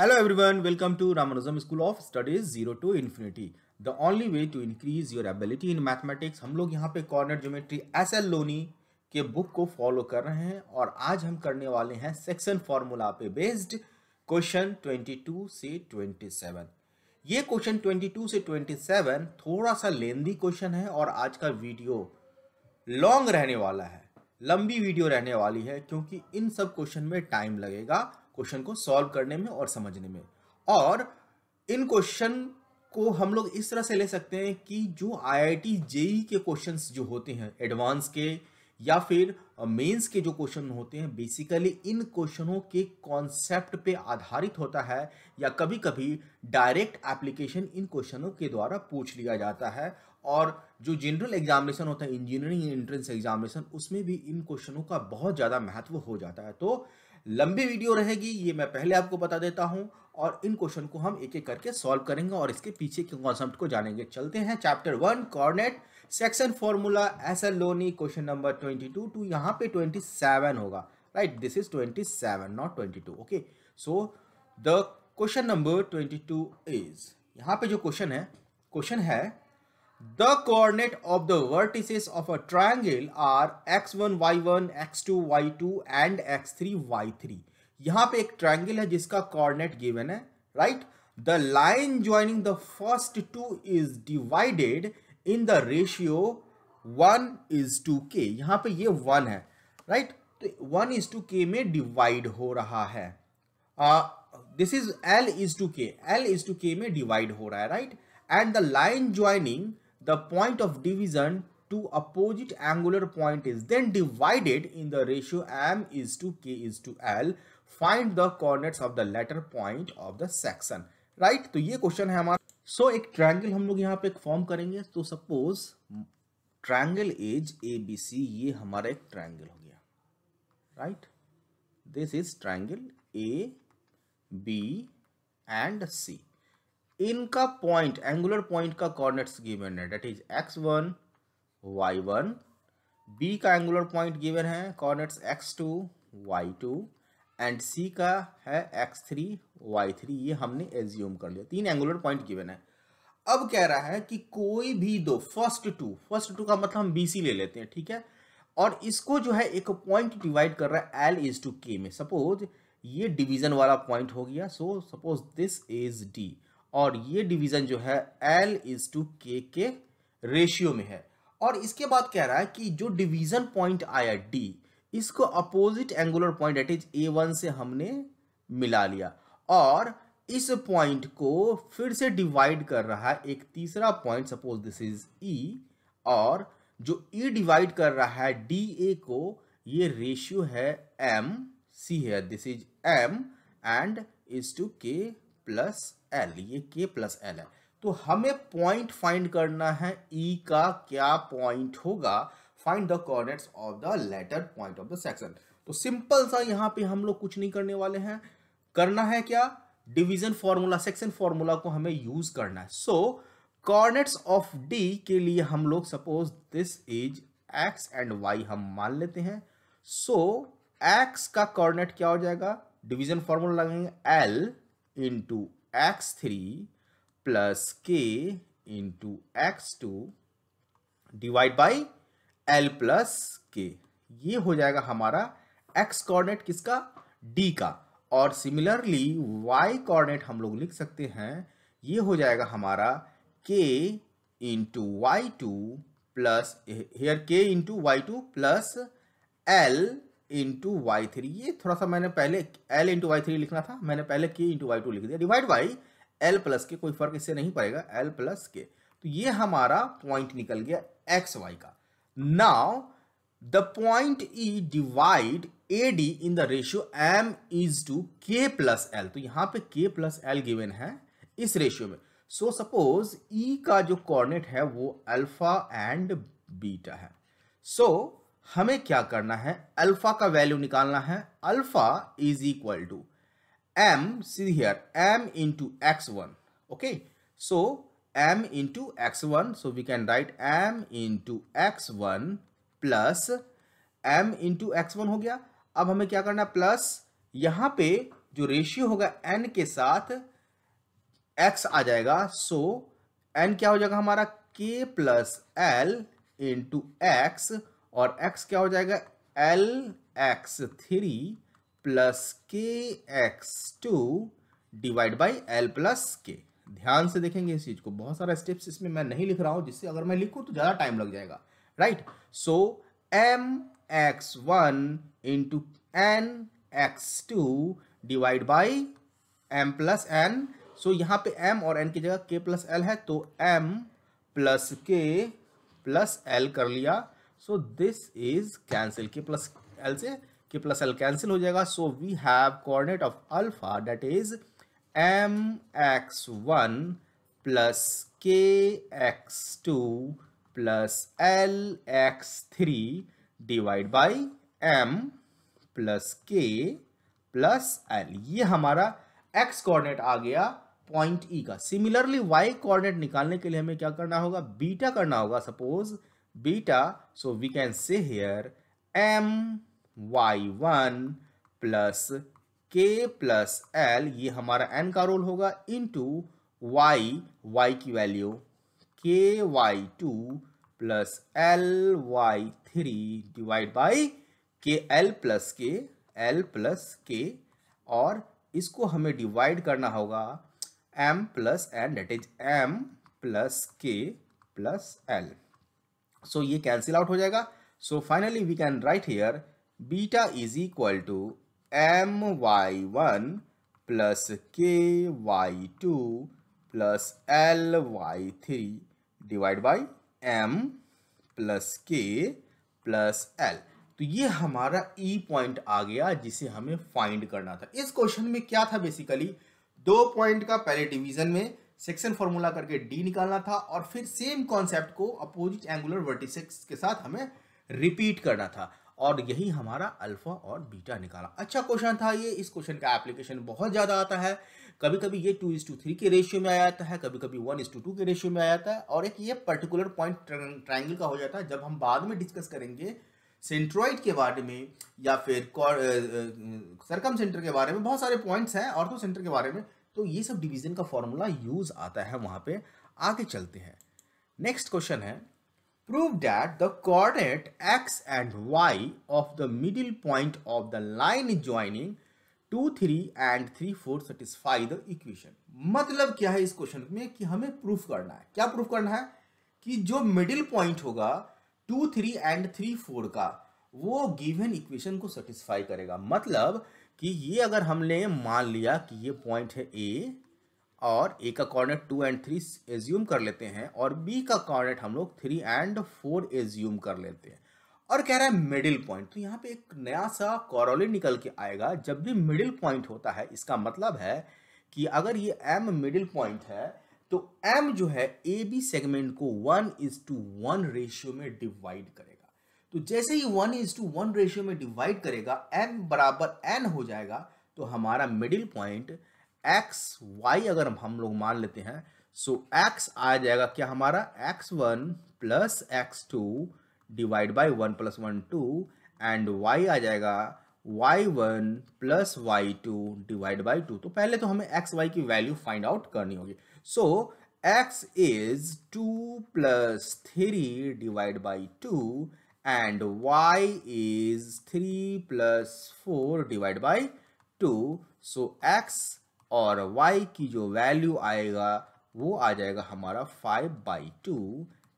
Hello everyone, welcome to Ramanujam school of studies zero to infinity the only way to increase your ability in mathematics हम लोग यहाँ पे coordinate geometry S L Loney के book को follow कर रहे हैं और आज हम करने वाले हैं सेक्शन फार्मूला पे बेस्ड क्वेश्चन ट्वेंटी टू से ट्वेंटी सेवन ये क्वेश्चन ट्वेंटी टू से ट्वेंटी सेवन थोड़ा सा लेंदी क्वेश्चन है और आज का वीडियो लॉन्ग रहने वाला है लंबी वीडियो रहने वाली है क्योंकि इन सब क्वेश्चन में टाइम लगेगा क्वेश्चन को सॉल्व करने में और समझने में और इन क्वेश्चन को हम लोग इस तरह से ले सकते हैं कि जो आईआईटी जेई e के क्वेश्चंस जो होते हैं एडवांस के या फिर मेंस के जो क्वेश्चन होते हैं बेसिकली इन क्वेश्चनों के कॉन्सेप्ट पे आधारित होता है या कभी कभी डायरेक्ट एप्लीकेशन इन क्वेश्चनों के द्वारा पूछ लिया जाता है और जो जनरल एग्जामिनेशन होता है इंजीनियरिंग एंट्रेंस एग्जामिनेशन उसमें भी इन क्वेश्चनों का बहुत ज़्यादा महत्व हो जाता है तो लंबी वीडियो रहेगी ये मैं पहले आपको बता देता हूँ और इन क्वेश्चन को हम एक एक करके सॉल्व करेंगे और इसके पीछे के कॉन्सेप्ट को जानेंगे चलते हैं chapter one coordinate section formula S L Loney question number twenty two two यहाँ पे ट्वेंटी सेवन होगा right this is twenty seven not twenty two okay so the question number twenty two is यहाँ पे जो question है question है The coordinate of the vertices of a triangle are x1, y1, x2, y2 and x3, y3. यहां पे एक triangle है जिसका कोऑर्डिनेट गिवन है right the line joining the first two is divided in the ratio one is to K यहां पे ये one है राइट तो वन इज टू के में डिवाइड हो रहा है this is L is to K L is to K में डिवाइड हो रहा है right and the line joining the point of division to opposite angular point is then divided in the ratio m is to k is to l find the coordinates of the latter point of the section right? तो ये question है हमारा so, एक triangle हम लोग यहाँ पे एक फॉर्म करेंगे तो suppose triangle as A B C ये हमारा एक ट्रायंगल हो गया right this is triangle A इनका पॉइंट एंगुलर पॉइंट का कॉर्नेट्स गिवन है that is x one Y one B का एंगुलर पॉइंट गिवन है coordinates X two Y two and C का है एक्स थ्री वाई थ्री ये हमने assume कर लिया तीन एंगुलर पॉइंट गिवन है अब कह रहा है कि कोई भी दो फर्स्ट टू फर्स्ट टू का मतलब हम बी सी ले लेते हैं ठीक है और इसको जो है एक पॉइंट डिवाइड कर रहा है एल इज टू के में सपोज ये डिवीजन वाला पॉइंट हो गया so suppose this is D और ये डिवीज़न जो है एल इज़ टू के के रेशियो में है और इसके बाद कह रहा है कि जो डिवीज़न पॉइंट आया डी इसको opposite angular point at is A one से हमने मिला लिया और इस पॉइंट को फिर से डिवाइड कर रहा है एक तीसरा point suppose this is E और जो ई e डिवाइड कर रहा है डी ए को ये रेशियो है एम सी है this is M and is to K plus L ये के प्लस एल है तो हमें पॉइंट फाइंड करना है ई e का क्या पॉइंट होगा find the coordinates of the latter point of the section तो सिंपल सा यहां पे हम लोग कुछ नहीं करने वाले हैं करना है क्या डिवीजन फॉर्मूला सेक्शन फॉर्मूला को हमें यूज करना है सो कॉर्डिनेट्स ऑफ डी के लिए हम लोग suppose this is X and Y हम मान लेते हैं सो so, एक्स का कॉर्नेट क्या हो जाएगा डिवीजन फॉर्मूला लगाएंगे L into x three plus K into x two divide by L plus K ये हो जाएगा हमारा एक्स कोऑर्डिनेट किसका डी का और सिमिलरली वाई कोऑर्डिनेट हम लोग लिख सकते हैं ये हो जाएगा हमारा K into Y two plus here K into Y two plus L into Y three ये थोड़ा सा मैंने पहले एल इंटू वाई थ्री लिखना था मैंने पहले के इंटू वाई टू लिख दिया डिवाइड बाई एल प्लस के कोई फर्क इससे नहीं पड़ेगा एल प्लस के तो ये हमारा पॉइंट निकल गया एक्स वाई का now the point E divide A D in the ratio M is to K plus L तो यहां पे के प्लस एल गिवेन है इस रेशियो में सो सपोज ई का जो कोऑर्डिनेट है वो अल्फा एंड बीटा है सो so, हमें क्या करना है अल्फा का वैल्यू निकालना है alpha is equal to M C here M into x one okay so M into x one so we can write M into x one plus M into x one हो गया अब हमें क्या करना है plus यहाँ पे जो रेशियो होगा एन के साथ एक्स आ जाएगा सो so, एन क्या हो जाएगा हमारा K plus L into X और x क्या हो जाएगा L X three plus K X two divide by L plus K ध्यान से देखेंगे इस चीज़ को बहुत सारा स्टेप्स इसमें मैं नहीं लिख रहा हूँ जिससे अगर मैं लिखूँ तो ज़्यादा टाइम लग जाएगा right so M X one into N X two divide by M plus N so यहाँ पे m और n की जगह k प्लस एल है तो m plus K plus L कर लिया so this is cancel K plus L से के प्लस एल कैंसिल हो जाएगा so we have coordinate of alpha that is M X one plus K X two plus L X three divide by M plus K plus L ये हमारा X coordinate आ गया point E e का similarly Y coordinate निकालने के लिए हमें क्या करना होगा बीटा करना होगा suppose beta. So we can say here my1 plus k plus l ये हमारा n का रोल होगा into y y की value k y two plus L Y three divide by K L plus K L plus K और इसको हमें divide करना होगा m plus N that is m plus K plus L so ये cancel out हो जाएगा so finally we can write here beta is equal to M Y one plus K Y two plus L Y three divide by M plus K plus L तो ये हमारा ई e point आ गया जिसे हमें find करना था इस question में क्या था बेसिकली दो पॉइंट का पहले डिवीजन में सेक्शन फॉर्मूला करके डी निकालना था और फिर सेम कॉन्सेप्ट को अपोजिट एंगुलर वर्टिसेक्स के साथ हमें रिपीट करना था और यही हमारा अल्फा और बीटा निकाला अच्छा क्वेश्चन था ये इस क्वेश्चन का एप्लीकेशन बहुत ज़्यादा आता है कभी कभी ये टू इज टू थ्री के रेशियो में आ जाता है कभी कभी वन इज टू टू के रेशियो में आ जाता है और एक ये पर्टिकुलर पॉइंट ट्राइंगल का हो जाता है जब हम बाद में डिस्कस करेंगे सेंट्रॉइड के बारे में या फिर सरकम सेंटर के बारे में बहुत सारे पॉइंट्स हैं और तो सेंटर के बारे में तो ये सब डिवीजन का फॉर्मूला यूज आता है वहां पे आगे चलते हैं नेक्स्ट क्वेश्चन है prove that the coordinate X and Y of the middle point of the line joining two three and three four satisfy the equation मतलब क्या है इस क्वेश्चन में कि हमें प्रूफ करना है क्या प्रूफ करना है कि जो मिडिल पॉइंट होगा two three and three four का वो गिवन इक्वेशन को सेटिस्फाई करेगा मतलब कि ये अगर हमने मान लिया कि ये पॉइंट है ए और ए का coordinate two and three assume कर लेते हैं और बी का कॉर्नेट हम लोग थ्री एंड फोर एज्यूम कर लेते हैं और कह रहा है मिडिल पॉइंट तो यहाँ पे एक नया सा कॉरोली निकल के आएगा जब भी मिडिल पॉइंट होता है इसका मतलब है कि अगर ये एम मिडिल पॉइंट है तो एम जो है ए बी सेगमेंट को one is to one ratio में डिवाइड करेगा तो जैसे ही one is to one ratio में डिवाइड करेगा एम बराबर एन हो जाएगा तो हमारा मिडिल पॉइंट एक्स वाई अगर हम लोग मान लेते हैं सो एक्स आ जाएगा क्या हमारा x one plus x two divide by one plus one two and Y आ जाएगा Y one plus Y two divide by two तो पहले तो हमें एक्स वाई की वैल्यू फाइंड आउट करनी होगी so X is two plus three divide by two and y is 3 plus 4 divided by 2 so x और y की जो वैल्यू आएगा वो आ जाएगा हमारा 5 by two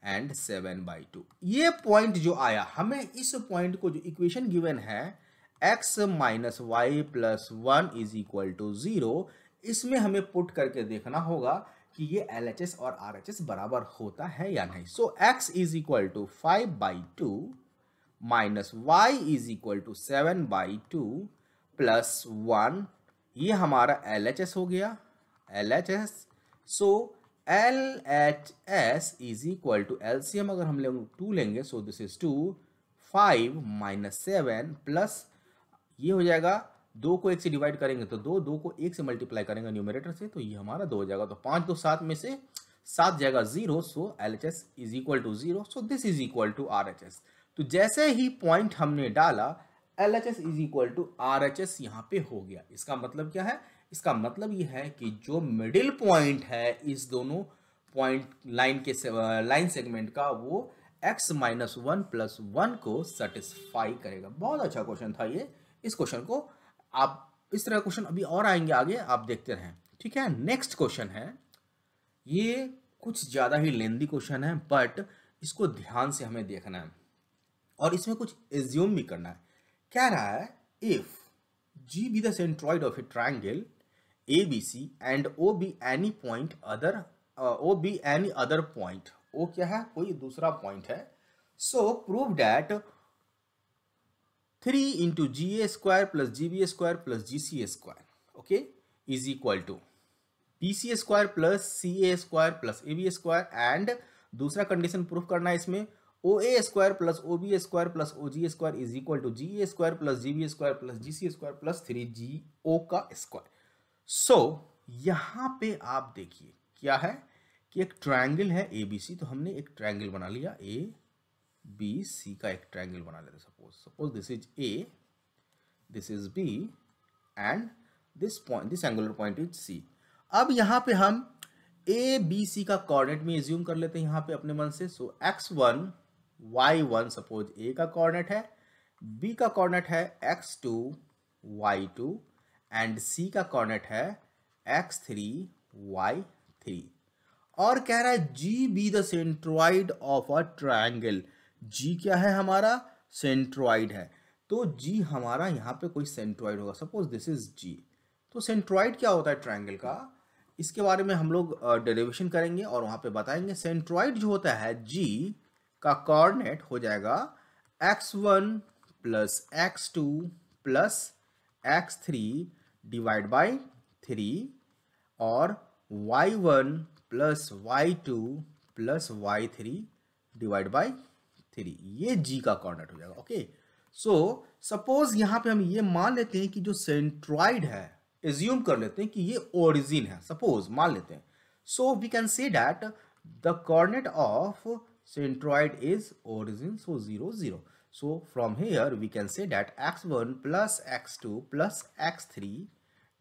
and 7 by two ये पॉइंट जो आया हमें इस पॉइंट को जो इक्वेशन गिवन है x minus Y plus one is equal to zero इसमें हमें पुट करके देखना होगा कि ये एल और आर बराबर होता है या नहीं so X is equal to five by two minus Y is equal to seven by two plus one ये हमारा एल हो गया L H S so L H S is equal to L C M अगर हम लोग two लेंगे so this is two five minus seven plus ये हो जाएगा दो को एक से डिवाइड करेंगे तो दो दो को एक से मल्टीप्लाई करेंगे न्यूमिनेटर से तो ये हमारा दो हो जाएगा तो पाँच दो सात में से सात जाएगा zero so L H S is equal to zero so this is equal to R H S तो जैसे ही पॉइंट हमने डाला L H S is equal to R H S यहाँ पे हो गया इसका मतलब क्या है इसका मतलब ये है कि जो मिडिल पॉइंट है इस दोनों पॉइंट लाइन के लाइन सेगमेंट का वो X minus one plus one को सेटिस्फाई करेगा बहुत अच्छा क्वेश्चन था ये इस क्वेश्चन को आप इस तरह क्वेश्चन अभी और आएंगे आगे आप देखते रहें ठीक है नेक्स्ट क्वेश्चन है ये कुछ ज़्यादा ही लेंदी क्वेश्चन है बट इसको ध्यान से हमें देखना है और इसमें कुछ एज्यूम भी करना है कह रहा है if G be the centroid of a triangle A B C and O be any point other O be any other point O क्या है कोई दूसरा पॉइंट है so prove that three into G A square plus G B square plus G C A square okay is equal to P C square plus C A square plus A B square and दूसरा condition proof करना है इसमें O A square plus O B square plus O G square is equal to G A square plus G B square plus G C square plus three G O का square सो so, यहाँ पे आप देखिए क्या है कि एक triangle है ए बी सी तो हमने एक ट्रायंगल बना लिया ए बी सी का एक ट्राइंगल बना लेते suppose suppose this is A this is B and this point this angular point is C अब यहाँ पे हम ए बी सी का कॉर्डिनेट में एज्यूम कर लेते हैं यहाँ पे अपने मन से so x one Y one suppose A का कॉर्डिनेट है बी का कॉर्डिनेट है x two Y two and C का कॉर्डिनेट है एक्स थ्री वाई थ्री और कह रहा है G be the centroid of a triangle G क्या है हमारा सेंट्रॉइड है तो जी हमारा यहाँ पे कोई सेंट्रॉइड होगा सपोज दिस इज जी तो सेंट्रॉइड क्या होता है ट्राइंगल का इसके बारे में हम लोग डेरिवेशन करेंगे और वहाँ पे बताएंगे सेंट्रॉइड जो होता है जी का कॉर्डिनेट हो जाएगा x one plus x two plus x three divide by three और y one plus Y two plus y three divide by three ये जी का कॉर्नेट हो जाएगा ओके सो सपोज यहां पे हम ये मान लेते हैं कि जो सेंट्रॉइड है एज्यूम कर लेते हैं कि ये ओरिजिन है सपोज मान लेते हैं so we can say that the coordinate of centroid is origin so zero zero so from here we can say that x one plus x two plus x three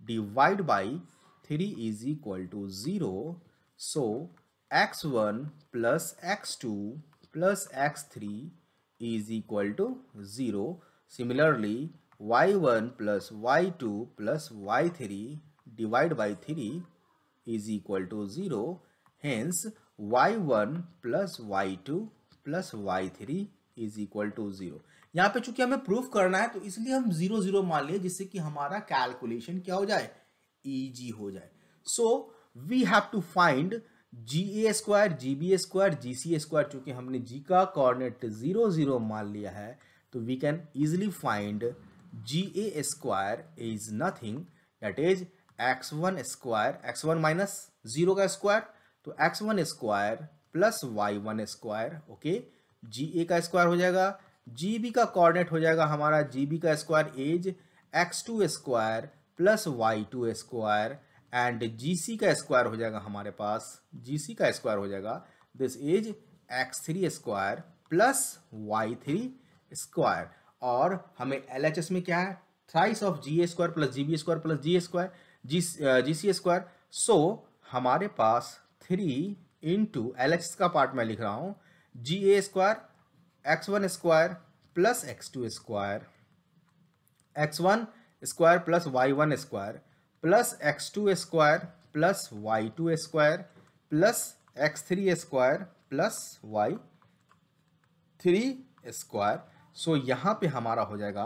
divide by three is equal to zero so x one plus x two plus x3 is equal to 0. Similarly, y1 plus y2 plus y3 divided by 3 is equal to 0. Hence, y1 plus y2 plus y3 is equal to zero यहाँ पे चूंकि हमें proof करना है तो इसलिए हम zero zero मान लिए जिससे कि हमारा कैलकुलेशन क्या हो जाए ईजी हो जाए so we have to find G A square G B square G C square चूँकि हमने जी का कोऑर्डिनेट ज़ीरो ज़ीरो मान लिया है तो we can easily find G A square is nothing that is x one square x one minus zero का square तो x one square plus y one square okay G A का square हो जाएगा जी B का coordinate हो जाएगा हमारा G B का square as x two square plus Y two square and G C का स्क्वायर हो जाएगा हमारे पास जी सी का स्क्वायर हो जाएगा this is x three square plus y three square और हमें एल एच एस में क्या है thrice of G A square plus G B square plus G square G G C square so हमारे पास थ्री इंटू एल एच का part मैं लिख रहा हूँ G A square x one square plus x two square x one square plus y one square plus x two square plus Y two square plus x three square plus y three square so यहाँ पे हमारा हो जाएगा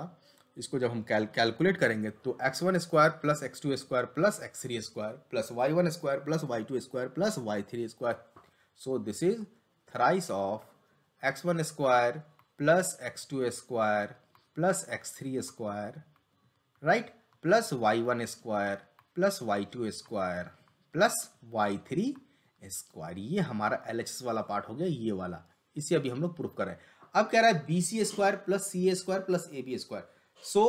इसको जब हम कैल calculate करेंगे तो x one square plus x two square plus x three square plus y one square plus Y two square plus y three square so this is thrice of x one square plus x two square plus x three square right plus y one square plus Y two square plus y three square ये हमारा L H S वाला part हो गया ये वाला इसे अभी हम लोग प्रूफ कर रहे हैं अब कह रहा है B C square plus C A square plus A B square so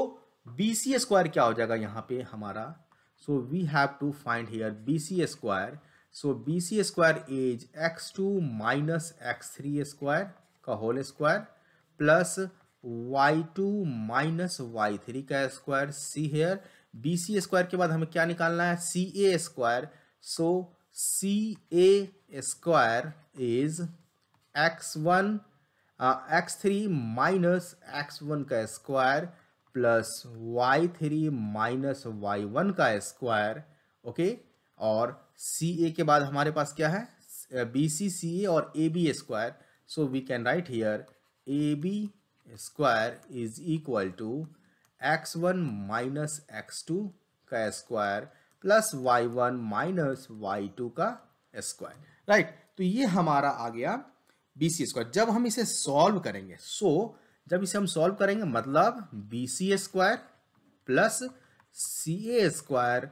B C square क्या हो जाएगा यहाँ पे हमारा so we have to find here B C square so B C square is x two minus x three square का whole square plus Y two minus y three का square see here B C square के बाद हमें क्या निकालना है C A square so C A square is x one x three minus x one का square plus y three minus y one का square okay और सी ए के बाद हमारे पास क्या है बी सी सी ए और A B square so we can write here A B square is equal to x one minus x two का square plus y one minus y two का square right तो ये हमारा आ गया B C square जब हम इसे solve करेंगे सो so, जब इसे हम सॉल्व करेंगे मतलब B C square plus C A square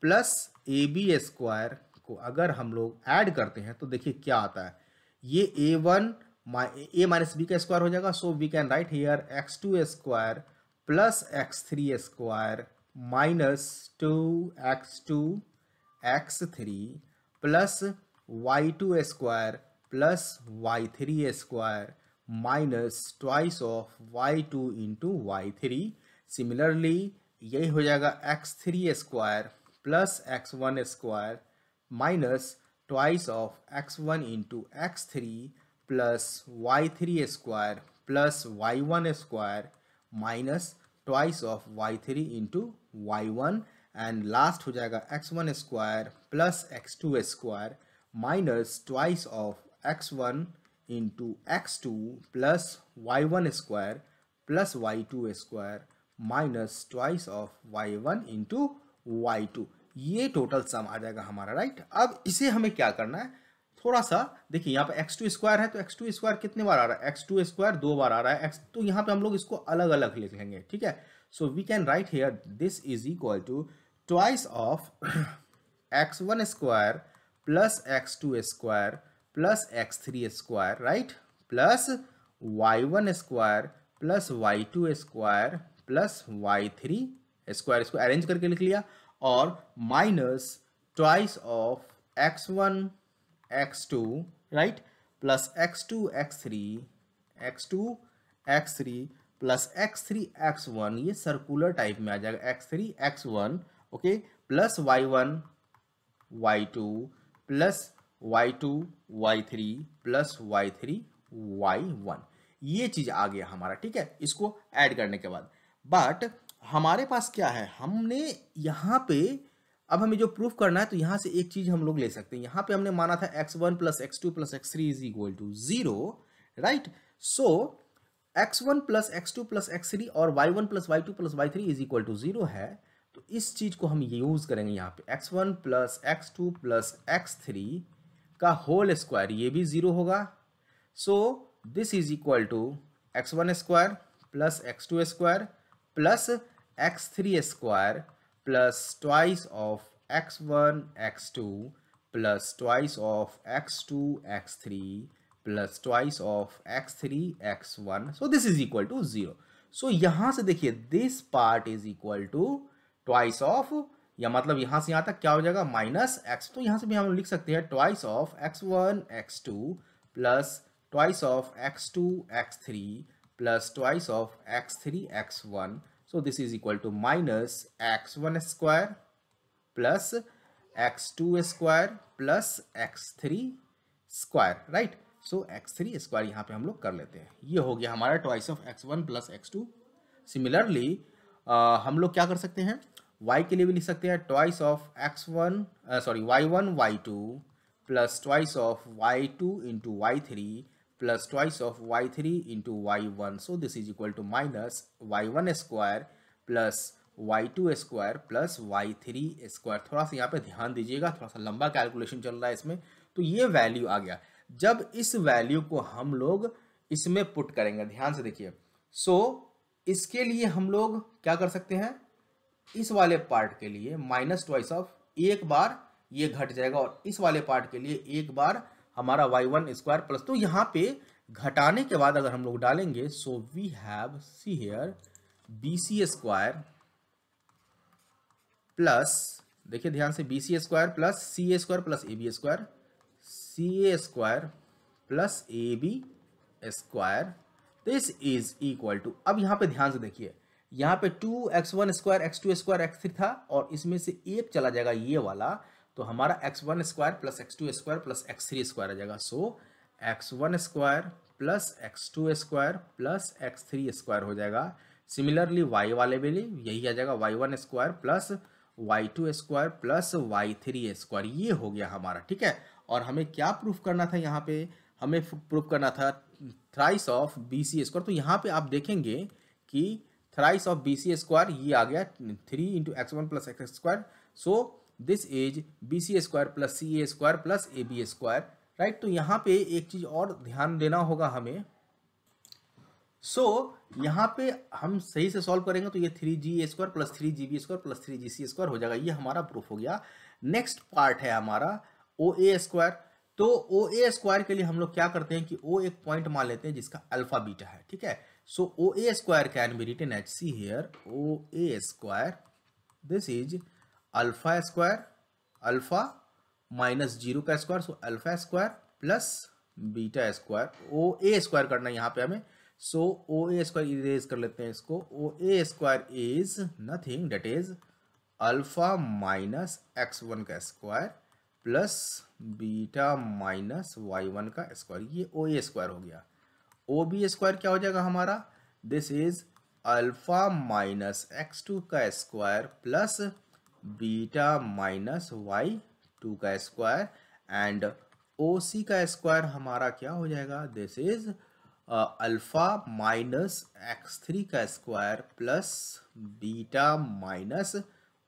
plus A B square को अगर हम लोग ऐड करते हैं तो देखिए क्या आता है ये A one A minus B का स्क्वायर हो जाएगा so we can write here x two square plus x three square minus two x two x three plus Y two square plus y three square minus twice of y two into Y three similarly यही हो जाएगा x three square plus x one square minus twice of x one into x three plus y three square plus y one square minus twice of y three into y one and last हो जाएगा x one square plus x two square minus twice of x one into x two plus y one square plus Y two square minus twice of y one into Y two ये total sum आ जाएगा हमारा right अब इसे हमें क्या करना है थोड़ा सा देखिए यहाँ पे एक्स टू स्क्वायर है तो एक्स टू स्क्वायर कितने बार आ रहा है एक्स टू स्क्वायर दो बार आ रहा है एक्स तो यहाँ पे हम लोग इसको अलग अलग लिख लेंगे ठीक है so we can write here this is equal to twice of x one square plus x two square plus x three square right plus y one square plus Y two square plus y three square इसको arrange करके लिख लिया और minus twice of x one x2 right plus x2 x3 x2 x3 plus x three x one ये circular type में आ जाएगा x three x one okay plus y one y two plus Y two y three plus y three y one ये चीज़ आ गया हमारा ठीक है इसको ऐड करने के बाद बट हमारे पास क्या है हमने यहाँ पे अब हमें जो प्रूफ करना है तो यहाँ से एक चीज़ हम लोग ले सकते हैं यहाँ पे हमने माना था x one plus x two plus x three is equal to zero right so x one plus x two plus x three और y one plus Y two plus y three is equal to zero है तो इस चीज़ को हम use करेंगे यहाँ पे x one plus x two plus x three का होल स्क्वायर ये भी ज़ीरो होगा so this is equal to x one square plus x two square plus x three square plus twice of x1 x2 plus twice of x2 x3 plus twice of x3 x1 so this is equal to 0 so यहां से देखिए this part is equal to twice of या मतलब यहां से यहां तक क्या हो जाएगा माइनस एक्स तो यहां से भी हम लिख सकते हैं twice of x one x two plus twice of x two x three plus twice of x three x one So this is equal to minus x1 square plus x2 square plus x three square right so x three square यहाँ पे हम लोग कर लेते हैं ये हो गया हमारा twice of x one plus x two similarly हम लोग क्या कर सकते हैं y के लिए भी लिख सकते हैं twice of x one sorry y one y two plus twice of y two into Y three plus twice of y3 into y1. So this is equal to minus y1 square plus y2 square प्लस y3 square थोड़ा सा यहाँ पे ध्यान दीजिएगा थोड़ा सा लंबा कैलकुलेशन चल रहा है इसमें तो ये वैल्यू आ गया जब इस वैल्यू को हम लोग इसमें पुट करेंगे ध्यान से देखिए सो so, इसके लिए हम लोग क्या कर सकते हैं इस वाले पार्ट के लिए माइनस ट्वाइस ऑफ एक बार ये घट जाएगा और इस वाले पार्ट के लिए एक बार हमारा वाई वन स्क्वायर प्लस तो यहाँ पे घटाने के बाद अगर हम लोग डालेंगे so we have see here B C square plus देखिए ध्यान से B C square plus C A square plus A B square C A square plus A B square this is equal to अब यहाँ पे ध्यान से देखिए यहाँ पे two x one square x two square x three था और इसमें से एक चला जाएगा ये वाला तो हमारा x one square plus x two square plus x three square आ जाएगा so x one square plus x two square plus x three square हो जाएगा सिमिलरली वाई वाले भी लिए यही आ जाएगा Y one square plus Y two square plus y three square ये हो गया हमारा ठीक है और हमें क्या प्रूफ करना था यहाँ पे हमें प्रूफ करना था thrice of B C square तो यहाँ पे आप देखेंगे कि thrice of B C square ये आ गया three into x one plus x square so this is B C square plus C A square plus A B square right तो यहाँ पे एक चीज़ और ध्यान देना होगा हमें सो so, यहाँ पे हम सही से सॉल्व करेंगे तो ये three G A square plus three G B square plus three G C square हो जाएगा ये हमारा प्रूफ हो गया नेक्स्ट पार्ट है हमारा ओ ए स्क्वायर तो ओ ए स्क्वायर के लिए हम लोग क्या करते हैं कि ओ एक पॉइंट मान लेते हैं जिसका अल्फा बीटा है ठीक है so O A square can be written H C here O A square this is alpha square alpha minus zero का square so alpha square plus beta square O A square करना है यहाँ पे हमें सो O A square erase कर लेते हैं इसको O A square is nothing that is alpha minus x one का square plus beta minus y one का स्क्वायर ये ओ ए स्क्वायर हो गया ओ बी स्क्वायर क्या हो जाएगा हमारा this is alpha minus x two का square plus beta minus y two का स्क्वायर एंड ओ सी का स्क्वायर हमारा क्या हो जाएगा this is alpha minus x three का square plus beta minus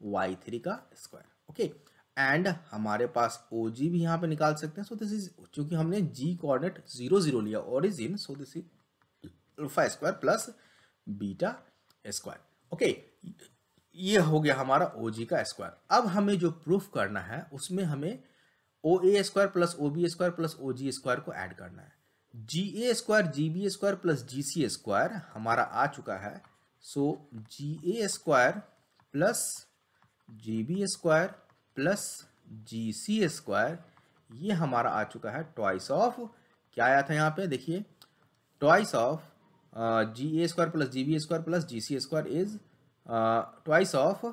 y three का स्क्वायर ओके एंड हमारे पास ओ जी भी यहाँ पे निकाल सकते हैं सो दिस इज चूंकि हमने जी कोऑर्डिनेट जीरो जीरो लिया origin so this is alpha square plus beta square okay ये हो गया हमारा ओ जी का स्क्वायर अब हमें जो प्रूफ करना है उसमें हमें O A square plus O B square plus O G square को ऐड करना है G A square G B square plus G C square हमारा आ चुका है so G A square plus G B square plus G C square ये हमारा आ चुका है ट्वाइस ऑफ क्या आया था यहाँ पे देखिए twice of G A square plus G B square plus G C square is twice of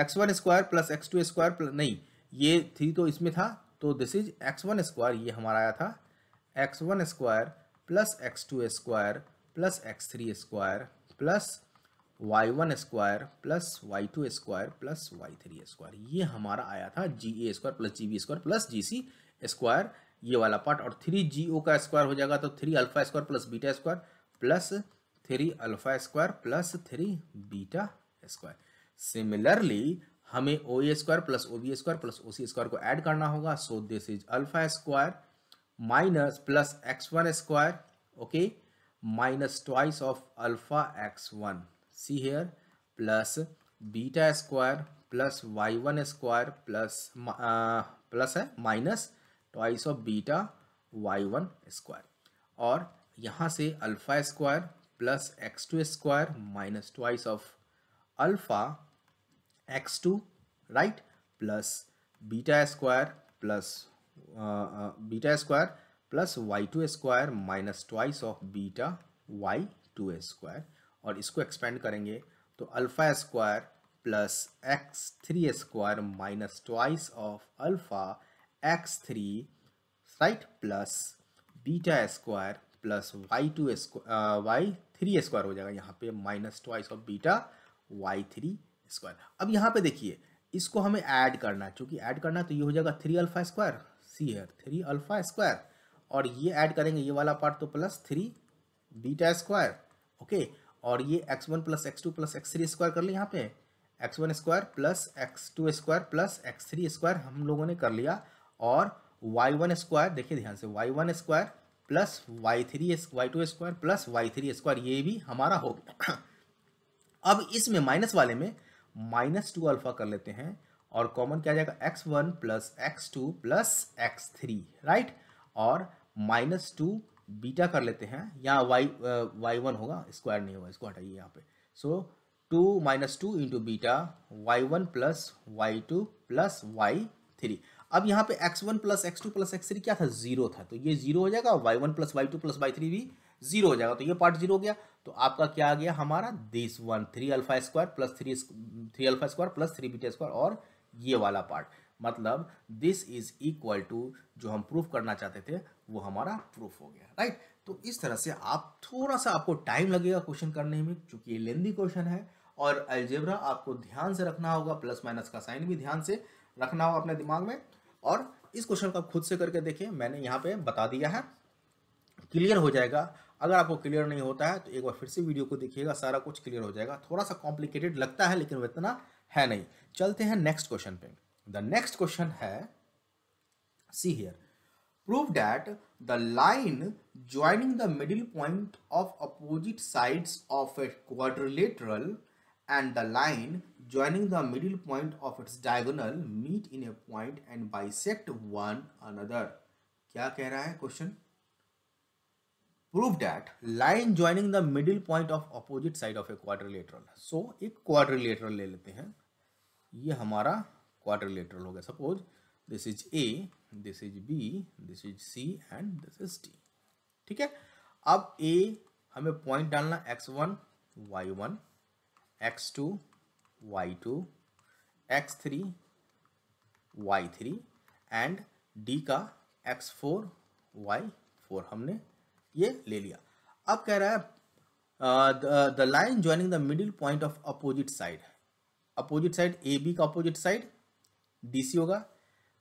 x one square plus x two square नहीं ये थ्री तो इसमें था तो this is x one square ये हमारा आया था x one square plus x two square plus x three square plus y one square plus Y two square plus y three square ये हमारा आया था जी A square plus G B square plus G C square ये वाला part और three G O का square हो जाएगा तो three alpha square plus beta square plus three alpha square plus three beta square similarly हमें O A e square plus O B square plus O C square को add करना होगा so this is alpha square minus plus x one square okay minus twice of alpha x one see here plus beta square plus y one square plus plus है minus twice of beta y one square और यहाँ से alpha square plus x2 square minus twice of alpha x2 right plus beta square plus uh, uh, beta square plus y2 square minus twice of beta y2 square और इसको expand करेंगे तो alpha square plus x three square minus twice of alpha x three right plus beta square plus Y two y three square हो जाएगा यहाँ पे minus twice of beta y three square अब यहाँ पे देखिए इसको हमें ऐड करना है चूँकि ऐड करना तो ये हो जाएगा थ्री अल्फा स्क्वायर सी है थ्री अल्फा स्क्वायर और ये ऐड करेंगे ये वाला पार्ट तो plus three beta square okay और ये x one plus x two plus x three square कर लिया यहाँ पे x one square plus x two square plus x three square हम लोगों ने कर लिया और वाई वन स्क्वायर देखिए ध्यान से y one square plus y three y two square plus y three square ये भी हमारा हो गया अब इसमें माइनस वाले में माइनस टू अल्फा कर लेते हैं और कॉमन क्या जाएगा x one plus x two plus x three right और माइनस टू बीटा कर लेते हैं यहाँ वाई वाई वन होगा स्क्वायर नहीं होगा इसको हटाइए यहाँ पे so two minus two into beta y one plus Y two plus y three अब यहाँ पे x one plus x two plus x three क्या था जीरो था तो ये जीरो हो जाएगा y1 one plus Y two plus y three भी जीरो हो जाएगा तो ये पार्ट जीरो हो गया तो आपका क्या आ गया हमारा this one three alpha square plus three three alpha square plus three beta square और ये वाला पार्ट मतलब दिस इज इक्वल टू जो हम प्रूफ करना चाहते थे वो हमारा प्रूफ हो गया राइट तो इस तरह से आप थोड़ा सा आपको टाइम लगेगा क्वेश्चन करने में चूंकि ये लेंदी क्वेश्चन है और अलजेब्रा आपको ध्यान से रखना होगा प्लस माइनस का साइन भी ध्यान से रखना होगा अपने दिमाग में और इस क्वेश्चन को आप खुद से करके देखिए मैंने यहाँ पे बता दिया है क्लियर हो जाएगा अगर आपको क्लियर नहीं होता है तो एक बार फिर से वीडियो को देखिएगा सारा कुछ क्लियर हो जाएगा थोड़ा सा कॉम्प्लिकेटेड लगता है लेकिन इतना है नहीं चलते हैं नेक्स्ट क्वेश्चन पे द नेक्स्ट क्वेश्चन है see here prove that the line joining the middle point of opposite sides of a quadrilateral and the line joining the middle point of its diagonal meet in a point and bisect one another क्या कह रहा है question prove that line joining the middle point of opposite side of a quadrilateral so एक quadrilateral ले लेते हैं ये हमारा क्वाड्रिलेटरल हो गया suppose this is A this is B this is C and this is D ठीक है अब ए हमें पॉइंट डालना x one Y one x two Y two x three y three and D का x four y four हमने ये ले लिया अब कह रहा है the line joining the middle point of opposite side opposite side A B का अपोजिट साइड डी सी होगा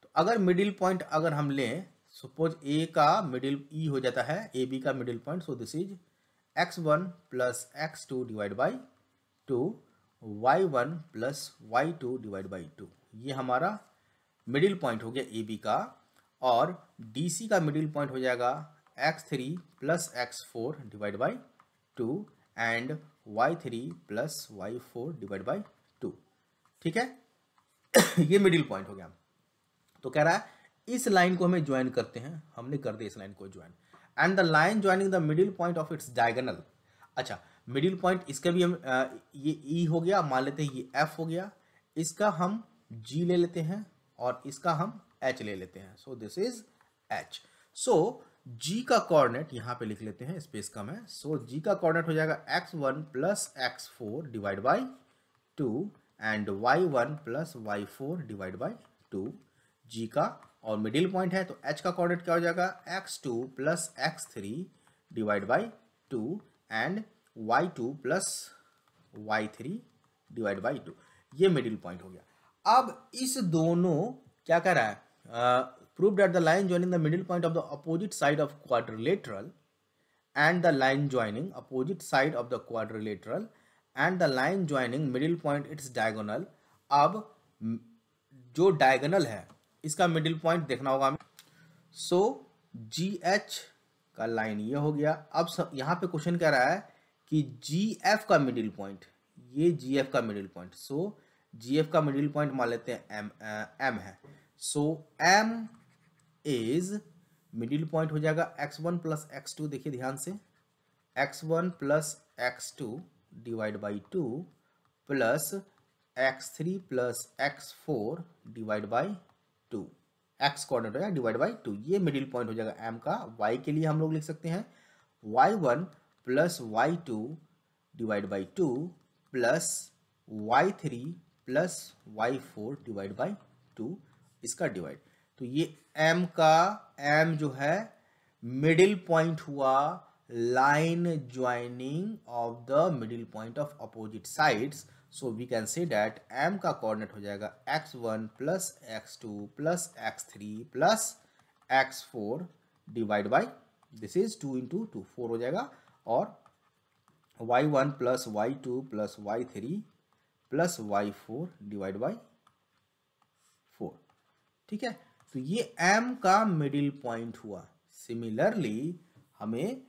तो अगर मिडिल पॉइंट अगर हम लें सपोज ए का मिडिल ई e हो जाता है ए बी का middle point so this is x one plus x two divide by two y one plus Y two divide by two ये हमारा मिडिल पॉइंट हो गया ए बी का और डी सी का मिडिल पॉइंट हो जाएगा x three plus x four divide by two and y three plus y four divide by two ठीक है ये मिडिल पॉइंट हो गया तो कह रहा है इस लाइन को हमें ज्वाइन करते हैं हमने कर दिया इस लाइन को join and the line joining the middle point of its diagonal अच्छा मिडिल पॉइंट इसका भी हम ये ई e हो गया मान लेते हैं ये एफ हो गया इसका हम जी ले लेते हैं और इसका हम एच ले लेते हैं so this is H so G का कॉर्डिनेट यहाँ पे लिख लेते हैं स्पेस कम है सो so, जी का कॉर्डिनेट हो जाएगा x one plus x four divide by two and y one plus y four divide by two G का और मिडिल पॉइंट है तो एच का कॉर्डिनेट क्या हो जाएगा x two plus x three divide by two and y two plus y three divide by two ये middle point हो गया अब इस दोनों क्या कह रहा है prove that the line joining the middle point of the opposite side of quadrilateral and the line joining opposite side of the quadrilateral and the line joining middle point its diagonal अब जो diagonal है इसका middle point देखना होगा हमें सो जी H का line ये हो गया अब यहाँ पे क्वेश्चन कह रहा है कि जी एफ का मिडिल पॉइंट ये जी एफ का middle point so G F का मिडिल पॉइंट मान लेते हैं एम एम uh, है so M is middle point हो जाएगा x one plus x two देखिए ध्यान से x one plus x two divide by two plus x three plus x four divide by two x coordinate हो जाएगा divide by two ये middle point हो जाएगा एम का वाई के लिए हम लोग लिख सकते हैं y one plus Y two divide by two plus y three plus y four divide by two इसका डिवाइड तो ये एम का एम जो है मिडिल पॉइंट हुआ line joining of the middle point of opposite sides so we can say that M का coordinate हो जाएगा x one plus x two plus x three plus x four divide by this is two into to four हो जाएगा और y one plus Y two plus y three plus y four divide by four ठीक है तो ये m का middle point हुआ similarly हमें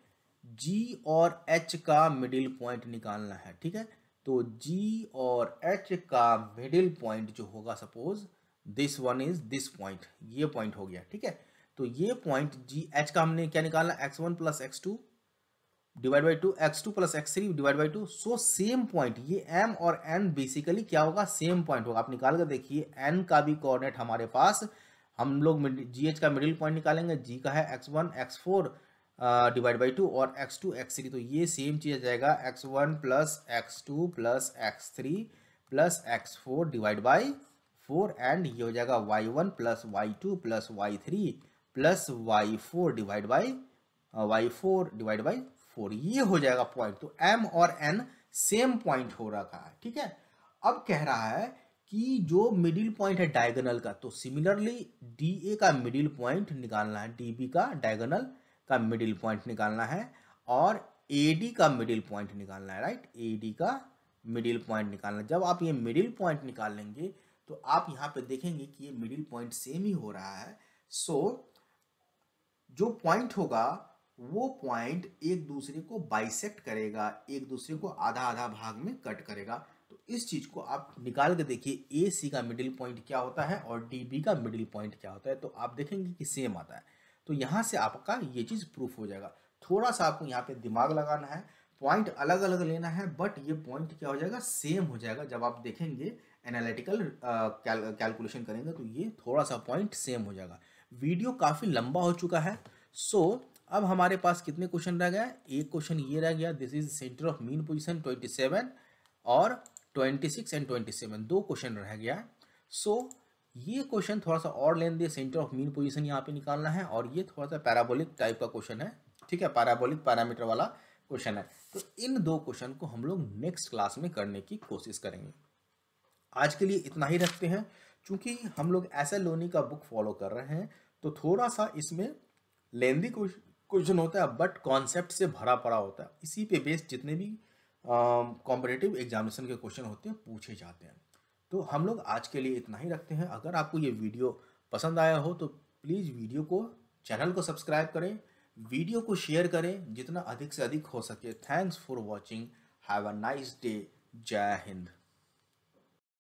g और h का मिडिल पॉइंट निकालना है ठीक है तो g और h का मिडिल पॉइंट जो होगा suppose this one is this point ये पॉइंट हो गया ठीक है तो ये पॉइंट जी एच का हमने क्या निकालना x one plus x two divide by two x two plus x three divide by two so same point ये एम और एन बेसिकली क्या होगा सेम पॉइंट होगा आप निकाल कर देखिए एन का भी कोऑर्डिनेट हमारे पास हम लोग जी एच का मिडिल पॉइंट निकालेंगे जी का है x one x four divide by two और एक्स टू एक्स थ्री तो ये सेम चीज़ आ जाएगा x one plus x two plus x three plus x four divide by four and ये हो जाएगा Y one plus Y two plus y three plus y four divide by y four divide by four ये हो जाएगा point तो M और N same point हो रखा है ठीक है अब कह रहा है कि जो मिडिल पॉइंट है डायगोनल का तो सिमिलरली डी ए का मिडिल पॉइंट निकालना है डी बी का डायगोनल का मिडिल पॉइंट निकालना है और ए डी का मिडिल पॉइंट निकालना है राइट ए डी का मिडिल पॉइंट निकालना है जब आप ये मिडिल पॉइंट निकाल लेंगे तो आप यहाँ पे देखेंगे कि ये मिडिल पॉइंट सेम ही हो रहा है सो so, जो पॉइंट होगा वो पॉइंट एक दूसरे को बाइसेक्ट करेगा एक दूसरे को आधा आधा भाग में कट करेगा तो इस चीज़ को आप निकाल के देखिए ए सी का मिडिल पॉइंट क्या होता है और डी बी का मिडिल पॉइंट क्या होता है तो आप देखेंगे कि सेम आता है तो यहाँ से आपका ये चीज़ प्रूफ हो जाएगा थोड़ा सा आपको यहाँ पे दिमाग लगाना है पॉइंट अलग अलग लेना है बट ये पॉइंट क्या हो जाएगा सेम हो जाएगा जब आप देखेंगे एनालिटिकल कैलकुलेशन करेंगे तो ये थोड़ा सा पॉइंट सेम हो जाएगा वीडियो काफ़ी लंबा हो चुका है सो so, अब हमारे पास कितने क्वेश्चन रह गए एक क्वेश्चन ये रह गया this is centre of mean position twenty seven और twenty six and twenty seven दो क्वेश्चन रह गया सो so, ये क्वेश्चन थोड़ा सा और लेन दे सेंटर ऑफ मीन पोजीशन यहाँ पे निकालना है और ये थोड़ा सा पैराबोलिक टाइप का क्वेश्चन है ठीक है पैराबोलिक पैरामीटर वाला क्वेश्चन है तो इन दो क्वेश्चन को हम लोग नेक्स्ट क्लास में करने की कोशिश करेंगे आज के लिए इतना ही रखते हैं चूंकि हम लोग ऐसा लोनी का बुक फॉलो कर रहे हैं तो थोड़ा सा इसमें लेंदी क्वेश्चन क्वेश्चन होता है बट कॉन्सेप्ट से भरा पड़ा होता है इसी पे बेस्ड जितने भी कॉम्पिटेटिव एग्जामिनेशन के क्वेश्चन होते हैं पूछे जाते हैं तो हम लोग आज के लिए इतना ही रखते हैं अगर आपको ये वीडियो पसंद आया हो तो प्लीज़ वीडियो को चैनल को सब्सक्राइब करें वीडियो को शेयर करें जितना अधिक से अधिक हो सके thanks for watching have a nice day जय हिंद